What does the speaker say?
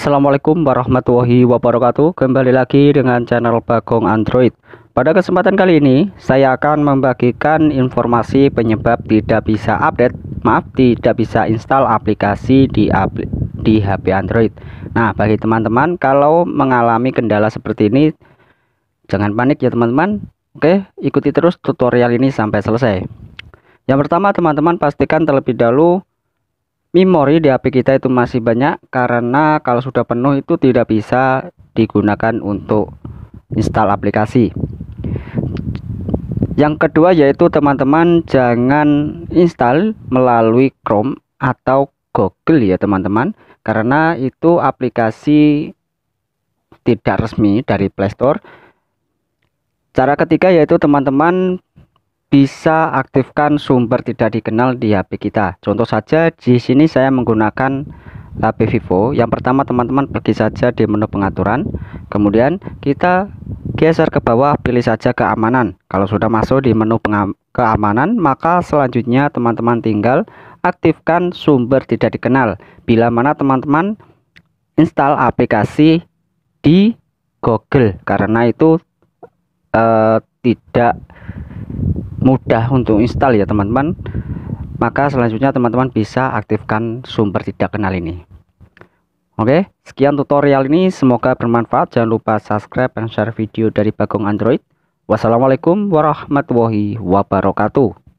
Assalamualaikum warahmatullahi wabarakatuh Kembali lagi dengan channel Bagong Android Pada kesempatan kali ini Saya akan membagikan informasi penyebab tidak bisa update Maaf tidak bisa install aplikasi di, di HP Android Nah bagi teman-teman kalau mengalami kendala seperti ini Jangan panik ya teman-teman Oke ikuti terus tutorial ini sampai selesai Yang pertama teman-teman pastikan terlebih dahulu memori di HP kita itu masih banyak karena kalau sudah penuh itu tidak bisa digunakan untuk install aplikasi yang kedua yaitu teman-teman jangan install melalui Chrome atau Google ya teman-teman karena itu aplikasi tidak resmi dari Playstore Cara ketiga yaitu teman-teman bisa aktifkan sumber tidak dikenal di HP kita. Contoh saja di sini saya menggunakan HP Vivo. Yang pertama teman-teman pergi saja di menu pengaturan, kemudian kita geser ke bawah pilih saja keamanan. Kalau sudah masuk di menu keamanan, maka selanjutnya teman-teman tinggal aktifkan sumber tidak dikenal. Bila mana teman-teman install aplikasi di Google karena itu eh, tidak mudah untuk install ya teman-teman maka selanjutnya teman-teman bisa aktifkan sumber tidak kenal ini Oke sekian tutorial ini semoga bermanfaat jangan lupa subscribe dan share video dari Bagong Android Wassalamualaikum warahmatullahi wabarakatuh